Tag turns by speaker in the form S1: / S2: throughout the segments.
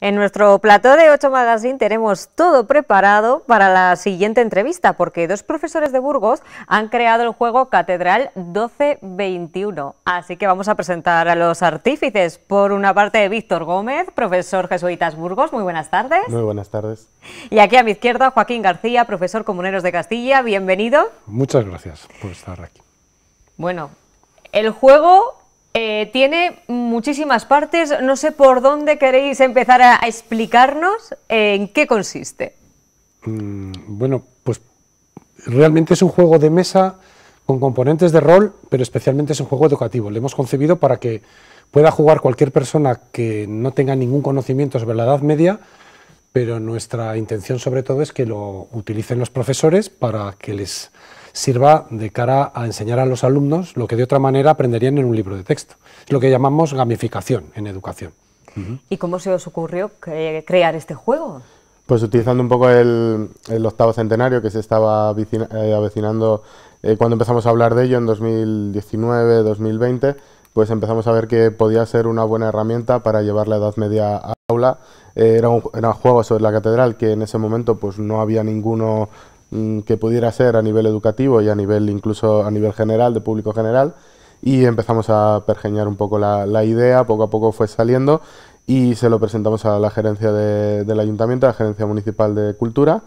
S1: En nuestro plató de 8 Magazine tenemos todo preparado para la siguiente entrevista, porque dos profesores de Burgos han creado el juego Catedral 1221. Así que vamos a presentar a los artífices. Por una parte, Víctor Gómez, profesor jesuitas Burgos. Muy buenas tardes.
S2: Muy buenas tardes.
S1: Y aquí a mi izquierda, Joaquín García, profesor Comuneros de Castilla. Bienvenido.
S2: Muchas gracias por estar aquí.
S1: Bueno, el juego eh, tiene muchísimas partes, no sé por dónde queréis empezar a explicarnos eh, en qué consiste.
S3: Mm, bueno, pues realmente es un juego de mesa con componentes de rol, pero especialmente es un juego educativo. Lo hemos concebido para que pueda jugar cualquier persona que no tenga ningún conocimiento sobre la Edad Media pero nuestra intención sobre todo es que lo utilicen los profesores para que les sirva de cara a enseñar a los alumnos lo que de otra manera aprenderían en un libro de texto. Es lo que llamamos gamificación en educación.
S1: ¿Y cómo se os ocurrió crear este juego?
S2: Pues utilizando un poco el, octavo centenario que se estaba eh, avecinando eh, cuando empezamos a hablar de ello en 2019, 2020, pues empezamos a ver que podía ser una buena herramienta para llevar la Edad Media a aula era, un, juego sobre la catedral que en ese momento pues no había ninguno mm, que pudiera ser a nivel educativo y a nivel incluso a nivel general, de público general, y empezamos a pergeñar un poco la, idea, poco a poco fue saliendo y se lo presentamos a la gerencia del ayuntamiento, a la gerencia municipal de cultura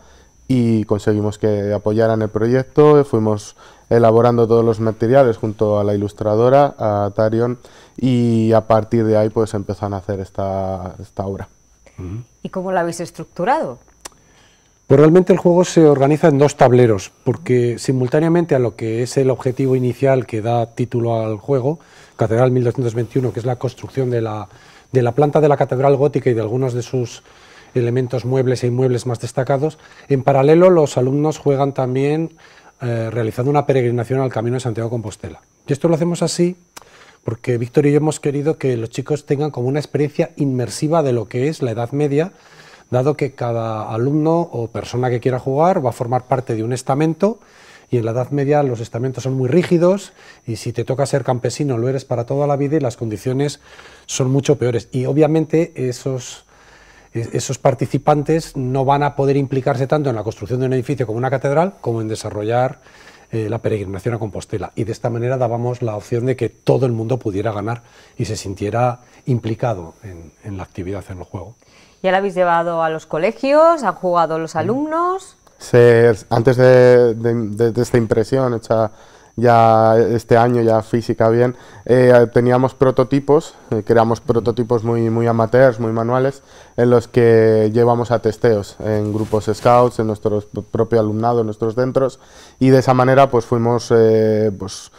S2: y conseguimos que apoyaran el proyecto, fuimos elaborando todos los materiales junto a la ilustradora, a Tarion, y a partir de ahí pues empezaron a hacer esta obra.
S1: ¿Y cómo lo habéis estructurado?
S2: Pues realmente el juego se organiza
S3: en dos tableros, porque simultáneamente a lo que es el objetivo inicial que da título al juego, Catedral 1221, que es la construcción de la, de la planta de la Catedral Gótica y de algunos de sus elementos muebles e inmuebles más destacados, en paralelo los alumnos juegan también eh, realizando una peregrinación al Camino de Santiago Compostela. Y esto lo hacemos así porque Víctor y yo hemos querido que los chicos tengan como una experiencia inmersiva de lo que es la Edad Media, dado que cada alumno o persona que quiera jugar va a formar parte de un estamento y en la Edad Media los estamentos son muy rígidos y si te toca ser campesino lo eres para toda la vida y las condiciones son mucho peores. Y obviamente esos, esos participantes no van a poder implicarse tanto en la construcción de un edificio como una catedral como en desarrollar eh, la peregrinación a Compostela. Y de esta manera dábamos la opción de que todo el mundo pudiera ganar y se sintiera implicado en, la actividad, en el
S2: juego.
S1: ¿Ya la habéis llevado a los colegios? ¿Han jugado los mm. alumnos?
S2: antes de, de esta impresión hecha ya este año, ya física bien, eh, teníamos prototipos, eh, creamos prototipos muy, muy amateurs, muy manuales, en los que llevamos a testeos en grupos scouts, en nuestro propio alumnado, en nuestros centros, y de esa manera pues fuimos... Eh, pues,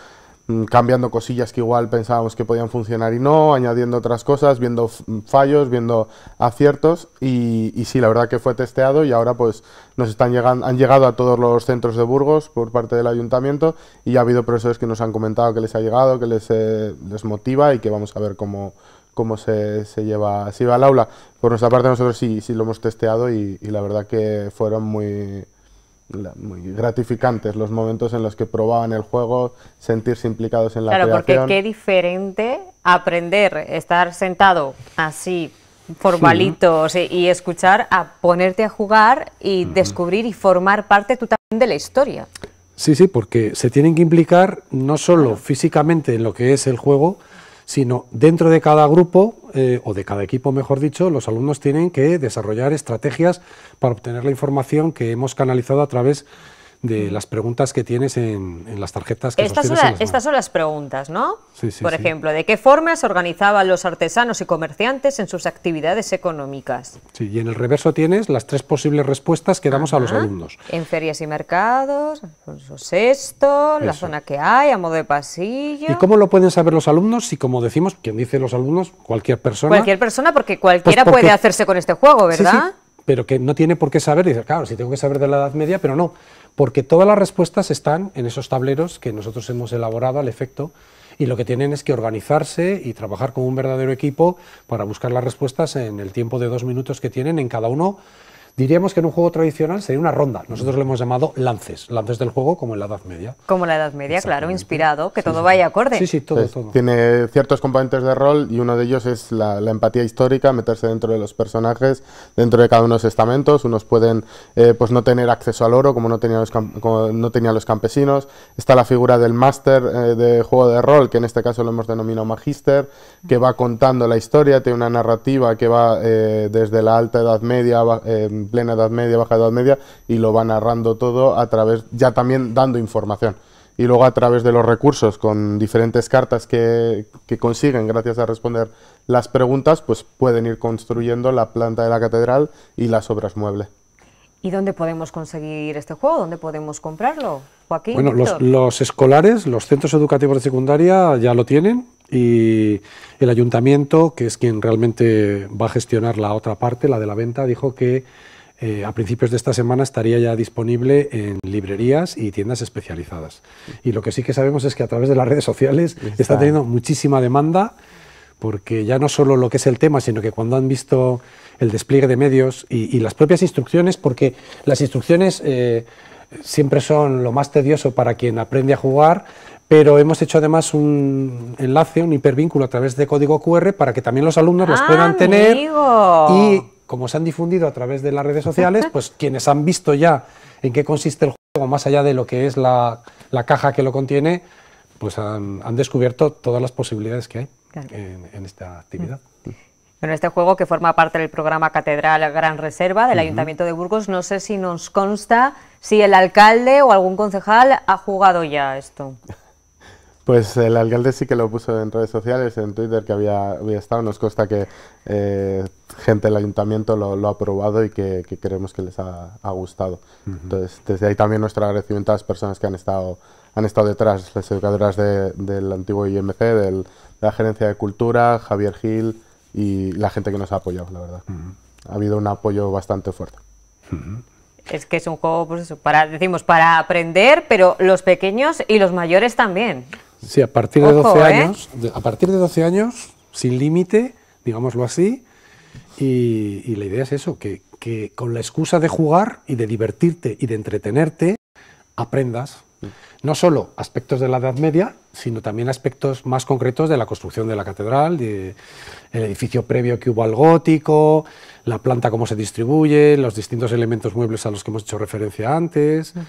S2: Mm, cambiando cosillas que igual pensábamos que podían funcionar y no, añadiendo otras cosas, viendo mm, fallos, viendo aciertos y, y, sí, la verdad que fue testeado y ahora pues nos están llegando, han llegado a todos los centros de Burgos por parte del ayuntamiento y ha habido profesores que nos han comentado que les ha llegado, que les, eh, motiva y que vamos a ver cómo, cómo se, se, lleva, se va al aula. Por nuestra parte nosotros sí, sí lo hemos testeado y la verdad que fueron muy muy gratificantes los momentos en los que probaban el juego, sentirse implicados en la creación. Claro, porque qué
S1: diferente aprender, estar sentado así formalito y escuchar a ponerte a jugar y descubrir y formar parte tú también de la historia.
S3: Sí, sí, porque se tienen que implicar no solo físicamente en lo que es el juego, sino dentro de cada grupo eh, o de cada equipo, mejor dicho, los alumnos tienen que desarrollar estrategias para obtener la información que hemos canalizado a través de las preguntas que tienes en, las tarjetas que estas, son, estas
S1: son las preguntas, ¿no? Sí,
S3: sí, Por ejemplo,
S1: ¿de qué forma se organizaban los artesanos y comerciantes en sus actividades económicas?
S3: Sí, y en el reverso tienes las tres posibles respuestas que damos a los alumnos.
S1: En ferias y mercados, Alfonso pues, VI, la zona que hay, a modo de pasillo... ¿Y cómo
S3: lo pueden saber los alumnos? Si, como decimos, quien dice los alumnos, cualquier persona... Cualquier
S1: persona, porque pues cualquiera puede hacerse con este juego, ¿verdad?
S3: pero que no tiene por qué saber, dice, claro, si tengo que saber de la Edad Media, pero no, porque todas las respuestas están en esos tableros que nosotros hemos elaborado al efecto y lo que tienen es que organizarse y trabajar como un verdadero equipo para buscar las respuestas en el tiempo de dos minutos que tienen en cada uno Diríamos que en un juego tradicional sería una ronda. Nosotros lo hemos llamado lances, lances del juego como en la Edad Media.
S1: Como en la Edad Media, claro, inspirado, que todo vaya acorde. Sí, sí, todo, pues
S2: todo. Tiene ciertos componentes de rol y uno de ellos es la, empatía histórica, meterse dentro de los personajes, dentro de cada uno de los estamentos. Unos pueden eh, pues no tener acceso al oro como no tenían los, no tenían los campesinos. Está la figura del máster eh, de juego de rol, que en este caso lo hemos denominado magister, que va contando la historia, tiene una narrativa que va eh, desde la Alta Edad Media em, en plena Edad Media, Baja Edad Media, y lo va narrando todo a través, ya también dando información. Y luego a través de los recursos, con diferentes cartas que, consiguen gracias a responder las preguntas, pues pueden ir construyendo la planta de la catedral y las obras muebles.
S1: ¿Y dónde podemos conseguir este juego? ¿Dónde podemos comprarlo? Joaquín. Bueno, los,
S2: los, escolares, los centros educativos de secundaria ya
S3: lo tienen y el ayuntamiento, que es quien realmente va a gestionar la otra parte, la de la venta, dijo que eh, a principios de esta semana estaría ya disponible en librerías y tiendas especializadas. Y lo que sí que sabemos es que a través de las redes sociales está, teniendo muchísima demanda porque ya no solo lo que es el tema, sino que cuando han visto el despliegue de medios y, las propias instrucciones, porque las instrucciones eh, siempre son lo más tedioso para quien aprende a jugar, pero hemos hecho además un enlace, un hipervínculo a través de código QR para que también los alumnos los ah, puedan tener
S2: y
S3: como se han difundido a través de las redes sociales, pues quienes han visto ya en qué consiste el juego, más allá de lo que es la, caja que lo contiene, pues han, descubierto todas las posibilidades que hay en, esta actividad. Mm.
S1: En este juego que forma parte del programa Catedral Gran Reserva del Ayuntamiento de Burgos, no sé si nos consta si el alcalde o algún concejal ha jugado ya esto.
S2: Pues el alcalde sí que lo puso en redes sociales, en Twitter, que había, estado. Nos consta que eh, gente del ayuntamiento lo, ha aprobado y que, que creemos que les ha, gustado. Entonces, desde ahí también nuestro agradecimiento a las personas que han estado, han estado detrás, las educadoras del antiguo IMC, de la Gerencia de Cultura, Javier Gil y la gente que nos ha apoyado, la verdad. Ha habido un apoyo bastante fuerte.
S1: es que es un juego, pues eso, para, decimos, para aprender, pero los pequeños y los mayores también.
S2: Sí,
S3: a partir de
S1: 12 ¿eh? años,
S3: a partir de 12 años, sin límite, digámoslo así, y, la idea es eso, que, con la excusa de jugar y de divertirte y de entretenerte, aprendas no solo aspectos de la Edad Media, sino también aspectos más concretos de la construcción de la catedral, de el edificio previo que hubo al gótico, la planta cómo se distribuye, los distintos elementos muebles a los que hemos hecho referencia antes, mm.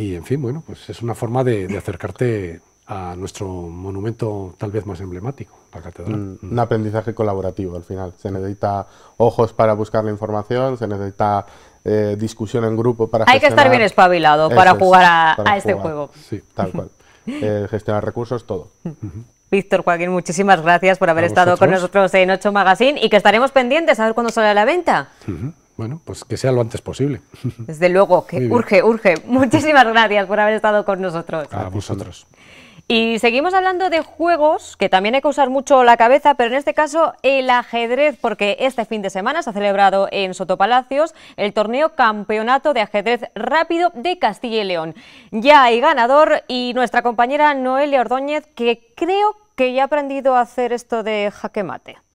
S3: y en fin, bueno, pues es una forma de acercarte a nuestro monumento
S2: tal vez más emblemático, la catedral. Mm. un aprendizaje colaborativo al final. Se necesita ojos para buscar la información, se necesita eh, discusión en grupo para... Hay que estar bien espabilado para jugar a, este juego. Sí, tal cual. Eh, gestionar recursos, todo.
S1: Víctor Joaquín, muchísimas gracias por haber estado con nosotros en Ocho Magazine y que estaremos pendientes a ver cuándo sale a la venta.
S3: Bueno, pues que sea lo antes posible.
S1: Desde luego, que urge, urge. Muchísimas gracias por haber estado con nosotros. A vosotros. Y seguimos hablando de juegos que también hay que usar mucho la cabeza, pero en este caso el ajedrez, porque este fin de semana se ha celebrado en Sotopalacios el torneo Campeonato de Ajedrez Rápido de Castilla y León. Ya hay ganador y nuestra compañera Noelia Ordóñez, que creo que ya ha aprendido a hacer esto de jaque mate.